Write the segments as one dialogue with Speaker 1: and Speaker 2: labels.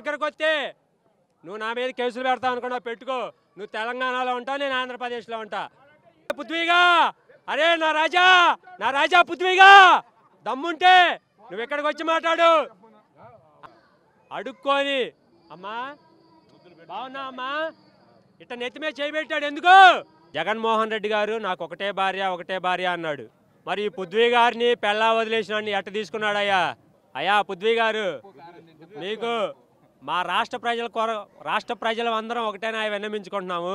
Speaker 1: దగ్గరకు వస్తే నువ్వు నా మీద కేసులు పెడతావు అనుకున్నా పెట్టుకో నువ్వు తెలంగాణలో ఉంటావు నేను ఆంధ్రప్రదేశ్లో ఉంటా పుత్వీగా అరే నా రాజా నా రాజా పుత్వీగా దమ్ముంటే నువ్వు ఎక్కడికి వచ్చి మాట్లాడు అడుక్కొని అమ్మా బాగున్నా అమ్మా ఇట్ట నెత్తిమే చేయబెట్టాడు ఎందుకు జగన్మోహన్ రెడ్డి గారు నాకు ఒకటే భార్య ఒకటే భార్య అన్నాడు మరి పుద్వి గారిని పెళ్ళా వదిలేసిన ఎట్ట తీసుకున్నాడయ్యా అయ్యా పుద్వి గారు మీకు మా రాష్ట్ర ప్రజల కొర రాష్ట్ర ప్రజలం అందరం ఒకటేనా విన్నమించుకుంటున్నాము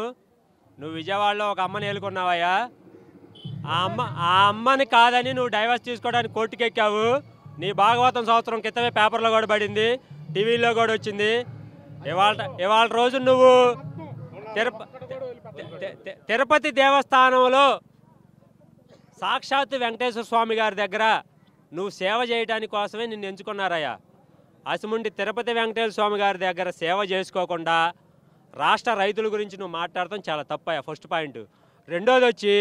Speaker 1: నువ్వు విజయవాడలో ఒక అమ్మని ఏలుకున్నావయ్యా ఆ అమ్మ ఆ అమ్మని కాదని నువ్వు డైవర్స్ తీసుకోవడానికి కోర్టుకెక్కావు నీ భాగవతం సంవత్సరం క్రితమే పేపర్లో కూడా పడింది టీవీలో కూడా వచ్చింది ఇవాళ ఇవాళ రోజు నువ్వు తిరుపతి దేవస్థానంలో సాక్షాత్ వెంకటేశ్వర స్వామి గారి దగ్గర నువ్వు సేవ చేయడానికి కోసమే నిన్ను ఎంచుకున్నారయ్యా అసుముండి తిరుపతి వెంకటేశ్వర స్వామి గారి దగ్గర సేవ చేసుకోకుండా రాష్ట్ర రైతుల గురించి నువ్వు మాట్లాడటం చాలా తప్ప ఫస్ట్ పాయింట్ రెండోది వచ్చి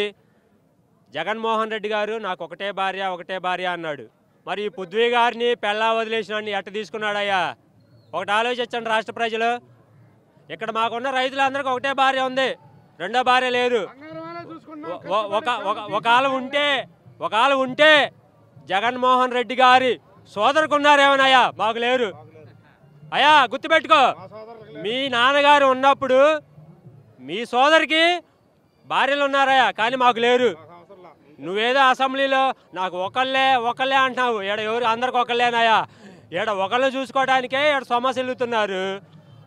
Speaker 1: జగన్మోహన్ రెడ్డి గారు నాకు ఒకటే భార్య ఒకటే భార్య అన్నాడు మరి పుద్వి గారిని పెళ్ళా వదిలేసినాన్ని ఎట్ట తీసుకున్నాడయ్యా ఒకటి ఆలోచించండి రాష్ట్ర ప్రజలు ఇక్కడ మాకున్న రైతులందరికీ ఒకటే భార్య ఉంది రెండో భార్య లేదు ఒక ఒకవేళ ఉంటే ఒకవేళ ఉంటే జగన్మోహన్ రెడ్డి గారి సోదరుకు ఉన్నారేమోనయ్యా మాకు లేరు అయ్యా గుర్తుపెట్టుకో మీ నాన్నగారు ఉన్నప్పుడు మీ సోదరికి భార్యలు ఉన్నారయ్యా కానీ మాకు లేరు నువ్వేదో అసెంబ్లీలో నాకు ఒకళ్ళే ఒకళ్ళే అంటున్నావు ఈడ ఎవరు అందరికి ఒకళ్ళేనాయా ఈడ ఒకళ్ళు చూసుకోవడానికే ఈడ సమస్య ఇల్లుతున్నారు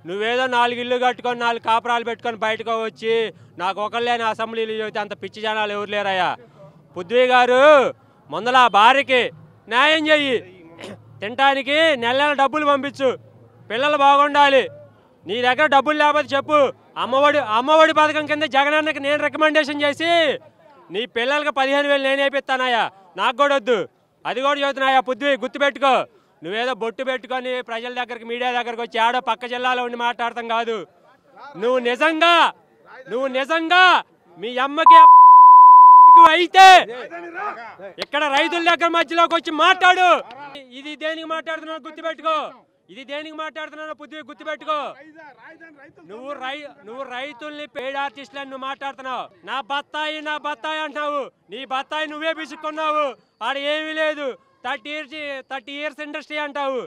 Speaker 1: నువ్వేదో నాలుగు ఇల్లు కట్టుకొని నాలుగు కాపురాలు పెట్టుకొని బయటకు వచ్చి నాకు ఒకళ్ళేని అసెంబ్లీలు చెబితే అంత పిచ్చి జనాలు ఎవరు లేరయ్యా పుద్వి గారు ముందల భార్యకి న్యాయం చెయ్యి తినడానికి నెల నెల డబ్బులు పంపించు పిల్లలు బాగుండాలి నీ దగ్గర డబ్బులు లేకపోతే చెప్పు అమ్మఒడి అమ్మఒడి పథకం కింద జగనన్నకి నేను రికమెండేషన్ చేసి నీ పిల్లలకి పదిహేను వేలు నేను వేపిస్తానయ్యా నాకు కూడా వద్దు అది కూడా చదువుతున్నాయా పొద్దు గుర్తుపెట్టుకో నువ్వేదో బొట్టు పెట్టుకొని ప్రజల దగ్గరికి మీడియా దగ్గరకు వచ్చి ఆడో పక్క జిల్లాలో ఉండి మాట్లాడతాం కాదు నువ్వు నిజంగా నువ్వు నిజంగా మీ అమ్మకి అయితే ఇక్కడ రైతుల దగ్గర మధ్యలోకి వచ్చి మాట్లాడు ఇది దేనికి మాట్లాడుతున్నా గుర్తుపెట్టుకో ఇది దేనికి మాట్లాడుతున్నానో బుద్ధి గుర్తుపెట్టుకో నువ్వు రై నువ్వు రైతుల్ని పెయిడ్ అని నువ్వు మాట్లాడుతున్నావు నా బత్తాయి నా బత్తాయి అంటున్నావు నీ బత్తాయి నువ్వే పిసుకున్నావు ఆడ ఏమీ లేదు thirty years thirty years industry అంటావు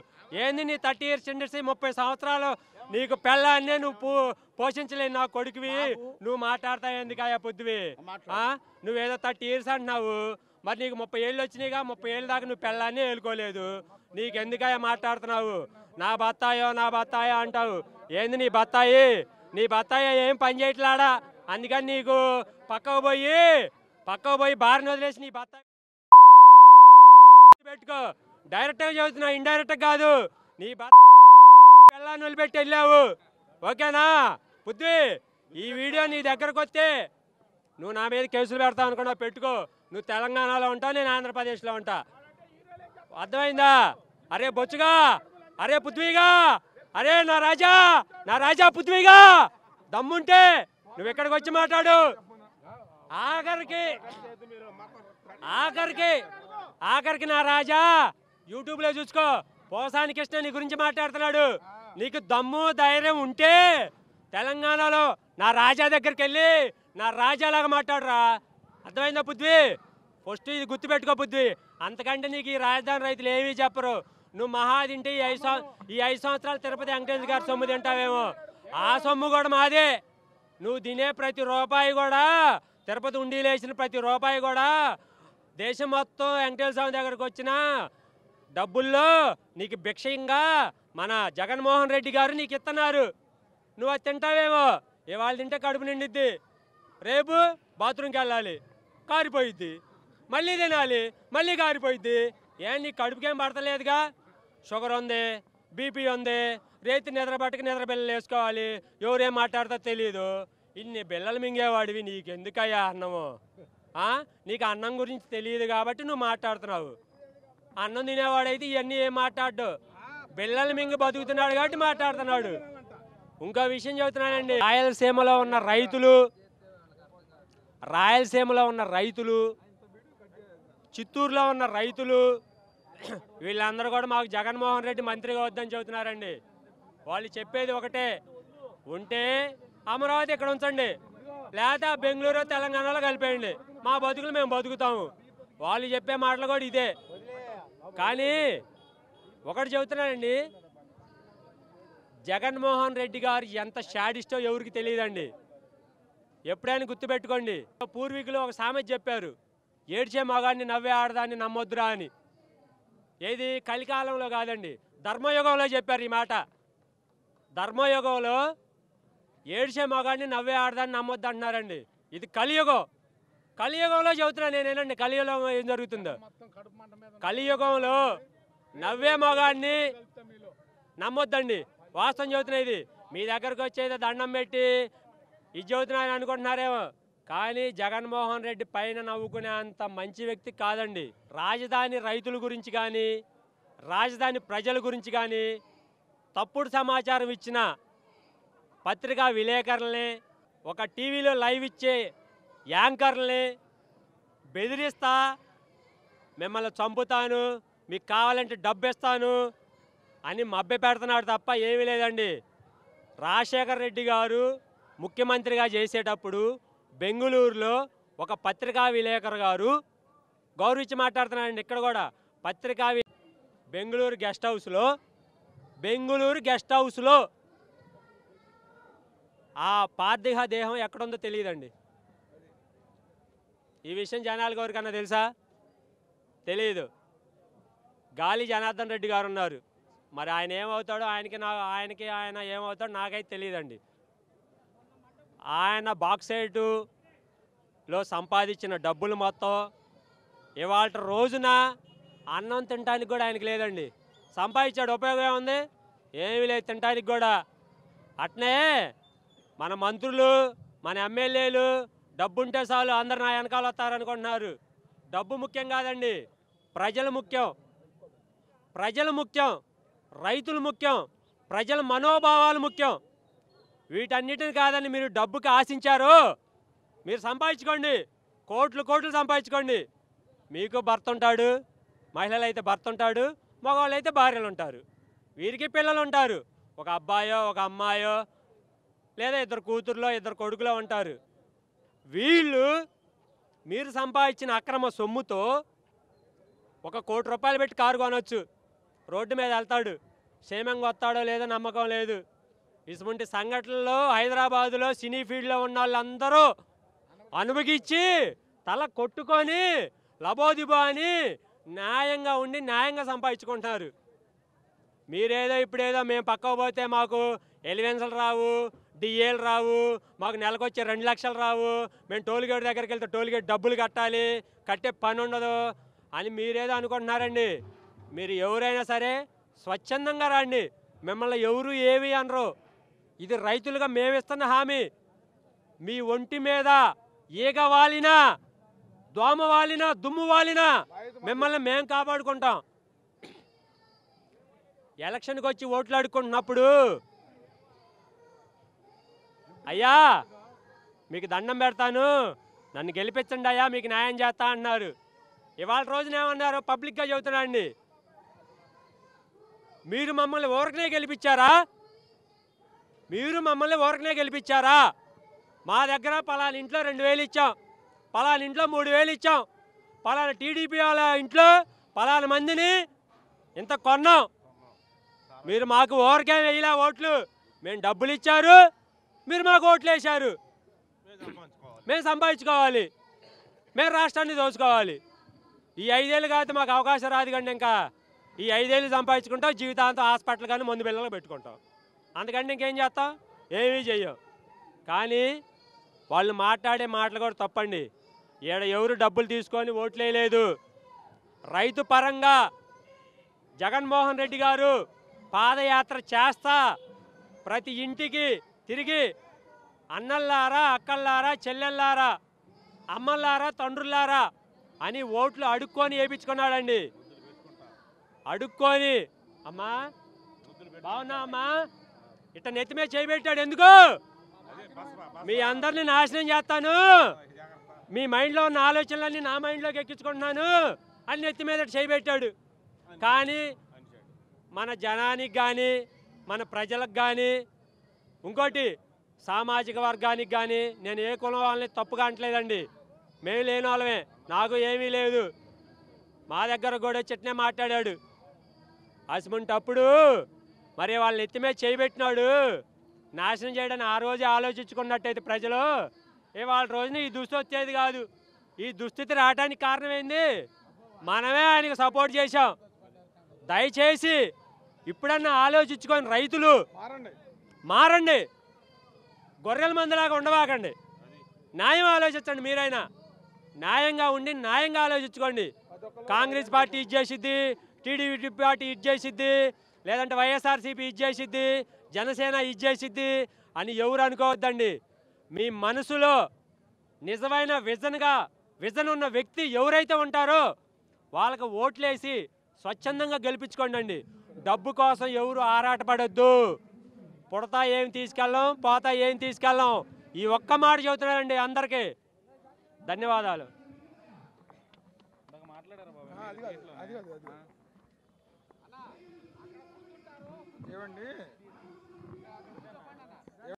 Speaker 1: ఏంది నీ థర్టీ ఇయర్స్ ఇండర్స్ ముప్పై సంవత్సరాలు నీకు పెళ్ళాన్నే నువ్వు పోషించలేని నా కొడుకువి నువ్వు మాట్లాడతా ఎందుకయ్యా పొద్దువి నువ్వేదో థర్టీ ఇయర్స్ అంటున్నావు మరి నీకు ముప్పై ఏళ్ళు వచ్చినాయిగా ముప్పై ఏళ్ళ దాకా నువ్వు పెళ్ళాన్ని వేలుకోలేదు నీకు ఎందుకయ్యా మాట్లాడుతున్నావు నా బత్తాయో నా బత్తాయో అంటావు ఏంది నీ బత్తాయి నీ బత్తాయి ఏం పని చేయట్లాడా అందుకని నీకు పక్కకు పోయి పక్కకు పోయి బారిని వదిలేసి నీ బత్తాయి పెట్టుకో డైరెక్ట్గా చదువుతున్నావు ఇండైరెక్ట్ కాదు నీ బాగా నిలబెట్టి వెళ్ళావు ఓకేనా బుద్ధి ఈ వీడియో నీ దగ్గరకు వస్తే నువ్వు నా మీద కేసులు పెడతావు అనుకున్నా పెట్టుకో నువ్వు తెలంగాణలో ఉంటావు నేను ఆంధ్రప్రదేశ్లో ఉంటా అర్థమైందా అరే బొచ్చుగా అరే పుత్విగా అరే నా రాజా నా రాజా పుత్విగా దమ్ముంటే నువ్వు ఇక్కడికి వచ్చి మాట్లాడు ఆఖరికి ఆఖరికి ఆఖరికి నా రాజా యూట్యూబ్లో చూసుకో పోసాని కృష్ణ నీ గురించి మాట్లాడుతున్నాడు నీకు దమ్ము ధైర్యం ఉంటే తెలంగాణలో నా రాజా దగ్గరికి వెళ్ళి నా రాజాలాగా మాట్లాడరా అర్థమైందా బుద్ధి ఫస్ట్ ఇది గుర్తుపెట్టుకో బుద్ధి అంతకంటే నీకు ఈ రాజధాని రైతులు ఏమీ చెప్పరు నువ్వు మహా ఈ ఐదు ఈ ఐదు సంవత్సరాలు తిరుపతి వెంకటేశ్వర గారి సొమ్ము తింటావేమో ఆ సొమ్ము కూడా మాదే నువ్వు తినే ప్రతి రూపాయి కూడా తిరుపతి ఉండి లేచిన ప్రతి రూపాయి కూడా దేశం మొత్తం వెంకటేశ్వర స్వామి దగ్గరకు వచ్చినా డబ్బుల్లో నీకు భిక్షయంగా మన జగన్మోహన్ రెడ్డి గారు నీకు ఇస్తున్నారు నువ్వు అది తింటావేమో ఇవాళ తింటే కడుపు నిండిద్ది రేపు బాత్రూమ్కి వెళ్ళాలి కారిపోయిద్ది మళ్ళీ తినాలి మళ్ళీ కారిపోయిద్ది ఏం నీ కడుపుకేం పడతలేదుగా షుగర్ ఉంది బీపీ ఉంది రేతి నిద్ర పట్టుకు నిద్ర బిల్లలు వేసుకోవాలి ఎవరేం మాట్లాడతారో తెలియదు ఇన్ని బిల్లలు మింగేవాడివి నీకెందుకయ్యా అన్నము నీకు అన్నం గురించి తెలియదు కాబట్టి నువ్వు మాట్లాడుతున్నావు అన్నం తినేవాడైతే ఇవన్నీ ఏం మాట్లాడు పిల్లలు మింగి బతుకుతున్నాడు కాబట్టి మాట్లాడుతున్నాడు ఇంకో విషయం చెబుతున్నానండి రాయలసీమలో ఉన్న రైతులు రాయలసీమలో ఉన్న రైతులు చిత్తూరులో ఉన్న రైతులు వీళ్ళందరూ కూడా మాకు జగన్మోహన్ రెడ్డి మంత్రిగా వద్దని చెబుతున్నారండి వాళ్ళు చెప్పేది ఒకటే ఉంటే అమరావతి ఇక్కడ ఉంచండి లేదా బెంగళూరు తెలంగాణలో కలిపేయండి మా బతుకులు మేము బతుకుతాము వాళ్ళు చెప్పే మాటలు కూడా ఇదే కానీ ఒకటి చెబుతున్నానండి జగన్మోహన్ రెడ్డి గారు ఎంత షాడిస్టో ఎవరికి తెలియదండి ఎప్పుడైనా గుర్తుపెట్టుకోండి పూర్వీకులు ఒక సామెత చెప్పారు ఏడ్చే మగాన్ని నవ్వే ఆడదాన్ని నమ్మొద్దురా అని ఏది కలికాలంలో కాదండి ధర్మయుగంలో చెప్పారు ఈ మాట ధర్మయుగంలో ఏడ్చే మగాన్ని నవ్వే ఆడదాన్ని నమ్మొద్దు అంటున్నారండి ఇది కలియుగం కలియుగంలో చెబుతున్నా నేనేనండి కలియుగం ఏం జరుగుతుందో కలియుగంలో నవ్వే మొగాన్ని నమ్మొద్దండి వాస్తవం చదువుతున్నాయి ఇది మీ దగ్గరకు వచ్చేది దండం పెట్టి ఇది చెబుతున్నాయని అనుకుంటున్నారేమో కానీ జగన్మోహన్ రెడ్డి పైన నవ్వుకునే అంత మంచి వ్యక్తి కాదండి రాజధాని రైతుల గురించి కానీ రాజధాని ప్రజల గురించి కానీ తప్పుడు సమాచారం ఇచ్చిన పత్రికా విలేకరులని ఒక టీవీలో లైవ్ ఇచ్చే యాంకర్ని బెదిరిస్తా మిమ్మల్ని చంపుతాను మీకు కావాలంటే డబ్బు ఇస్తాను అని మభ్యపెడుతున్నాడు పెడుతున్నాడు తప్ప ఏమీ లేదండి రాజశేఖర రెడ్డి గారు ముఖ్యమంత్రిగా చేసేటప్పుడు బెంగళూరులో ఒక పత్రికా విలేకరు గారు గౌరవించి మాట్లాడుతున్నాడండి ఇక్కడ కూడా పత్రికా బెంగళూరు గెస్ట్ హౌస్లో బెంగళూరు గెస్ట్ హౌస్లో ఆ పార్థిహ దేహం ఎక్కడుందో తెలియదండి ఈ విషయం జనాలకు ఎవరికన్నా తెలుసా తెలియదు గాలి జనార్దన్ రెడ్డి గారు ఉన్నారు మరి ఆయన ఏమవుతాడో ఆయనకి నా ఆయనకి ఆయన ఏమవుతాడో నాకైతే తెలియదండి ఆయన బాక్సైటులో సంపాదించిన డబ్బులు మొత్తం ఇవాళ రోజున అన్నం తినడానికి కూడా ఆయనకి లేదండి సంపాదించాడు ఉపయోగం ఏముంది ఏమీ లేదు తినడానికి కూడా అట్నే మన మంత్రులు మన ఎమ్మెల్యేలు డబ్బుంటే చాలు అందరు నా వెనకాల వస్తారనుకుంటున్నారు డబ్బు ముఖ్యం కాదండి ప్రజలు ముఖ్యం ప్రజలు ముఖ్యం రైతులు ముఖ్యం ప్రజల మనోభావాలు ముఖ్యం వీటన్నిటిని కాదని మీరు డబ్బుకి ఆశించారు మీరు సంపాదించుకోండి కోట్లు కోట్లు సంపాదించుకోండి మీకు భర్త ఉంటాడు మహిళలు అయితే భర్త ఉంటాడు మగవాళ్ళు అయితే భార్యలు ఉంటారు వీరికి పిల్లలు ఉంటారు ఒక అబ్బాయో ఒక అమ్మాయో లేదా ఇద్దరు కూతురులో ఇద్దరు కొడుకులో ఉంటారు వీళ్ళు మీరు సంపాదించిన అక్రమ సొమ్ముతో ఒక కోటి రూపాయలు పెట్టి కారు కొనవచ్చు రోడ్డు మీద వెళ్తాడు క్షేమంగా వస్తాడో లేదో నమ్మకం లేదు ఇటువంటి సంఘటనలో హైదరాబాదులో సినీ ఫీల్డ్లో ఉన్న వాళ్ళందరూ అనుభవించి తల కొట్టుకొని లబోదిబో అని న్యాయంగా ఉండి న్యాయంగా సంపాదించుకుంటున్నారు మీరేదో ఇప్పుడేదో మేము పక్కకు పోతే మాకు ఎలివెన్సలు రావు డిఏలు రావు మాకు నెలకు వచ్చే రెండు లక్షలు రావు మేము టోల్గేట్ దగ్గరికి వెళ్తే టోల్గేట్ డబ్బులు కట్టాలి కట్టే పని ఉండదు అని మీరేదో అనుకుంటున్నారండి మీరు ఎవరైనా సరే స్వచ్ఛందంగా రండి మిమ్మల్ని ఎవరు ఏవి అనరు ఇది రైతులుగా మేమిస్తున్న హామీ మీ ఒంటి మీద ఈగ వాలినా దోమ వాలినా దుమ్ము వాలినా మిమ్మల్ని మేము కాపాడుకుంటాం ఎలక్షన్కి వచ్చి ఓట్లు ఆడుకుంటున్నప్పుడు అయ్యా మీకు దండం పెడతాను నన్ను గెలిపించండి అయ్యా మీకు న్యాయం చేస్తా అన్నారు ఇవాళ రోజున ఏమన్నారు పబ్లిక్గా చెబుతున్నాండి మీరు మమ్మల్ని ఓరకనే గెలిపించారా మీరు మమ్మల్ని ఓరకనే గెలిపించారా మా దగ్గర పలాని ఇంట్లో రెండు వేలు ఇచ్చాం పలాని ఇంట్లో మూడు వేలు ఇచ్చాం పలాని టీడీపీ వాళ్ళ ఇంట్లో పలానా మందిని ఇంత కొన్నాం మీరు మాకు ఓరకే వేయలే ఓట్లు మేము డబ్బులు ఇచ్చారు మీరు మాకు ఓట్లు వేశారు మేము సంపాదించుకోవాలి మేము రాష్ట్రాన్ని దోచుకోవాలి ఈ ఐదేళ్ళు కాదు మాకు అవకాశం రాదు కండి ఇంకా ఈ ఐదేళ్ళు సంపాదించుకుంటాం జీవితాంతం హాస్పిటల్ కానీ మందు పిల్లలు పెట్టుకుంటాం అందుకంటే ఇంకేం చేస్తాం ఏమీ చెయ్యం కానీ వాళ్ళు మాట్లాడే మాటలు కూడా తప్పండి ఈడ ఎవరు డబ్బులు తీసుకొని వేయలేదు రైతు పరంగా జగన్మోహన్ రెడ్డి గారు పాదయాత్ర చేస్తా ప్రతి ఇంటికి తిరిగి అన్నల్లారా అక్కల్లారా చెల్లెల్లారా అమ్మల్లారా తండ్రులారా అని ఓట్లు అడుక్కొని వేయించుకున్నాడండి అడుక్కొని అమ్మా బాగున్నా అమ్మా ఇట్ట నెత్తిమే చేయబెట్టాడు ఎందుకు మీ అందరిని నాశనం చేస్తాను మీ మైండ్లో ఉన్న ఆలోచనలన్నీ నా మైండ్లోకి ఎక్కించుకుంటున్నాను అని నెత్తి మీద చేయబెట్టాడు కానీ మన జనానికి కానీ మన ప్రజలకు కానీ ఇంకోటి సామాజిక వర్గానికి కానీ నేను ఏ కులం వాళ్ళని తప్పుగా అంటలేదండి మేము లేని వాళ్ళమే నాకు ఏమీ లేదు మా దగ్గర కూడా చెట్నే మాట్లాడాడు అసమంటప్పుడు మరి వాళ్ళని ఎత్తిమే చేయబెట్టినాడు నాశనం చేయడానికి ఆ రోజే ఆలోచించుకున్నట్టయితే ప్రజలు ఇవాళ రోజున ఈ దుస్థితి వచ్చేది కాదు ఈ దుస్థితి రావడానికి కారణమైంది మనమే ఆయనకు సపోర్ట్ చేశాం దయచేసి ఇప్పుడన్నా ఆలోచించుకొని రైతులు మారండి గొర్రెల మందలాగా ఉండవాకండి న్యాయం ఆలోచించండి మీరైనా న్యాయంగా ఉండి న్యాయంగా ఆలోచించుకోండి కాంగ్రెస్ పార్టీ ఇది చేసిద్ది టీడీపీ పార్టీ ఇది చేసిద్ది లేదంటే వైఎస్ఆర్సీపీ ఇది చేసిద్ది జనసేన ఇది చేసిద్ది అని ఎవరు అనుకోవద్దండి మీ మనసులో నిజమైన విజన్గా విజన్ ఉన్న వ్యక్తి ఎవరైతే ఉంటారో వాళ్ళకి ఓట్లేసి స్వచ్ఛందంగా గెలిపించుకోండి డబ్బు కోసం ఎవరు ఆరాటపడద్దు పుడతా ఏం తీసుకెళ్ళాం పోతా ఏం తీసుకెళ్ళాం ఈ ఒక్క మాట చెబుతున్నారండి అందరికీ ధన్యవాదాలు ఏమండి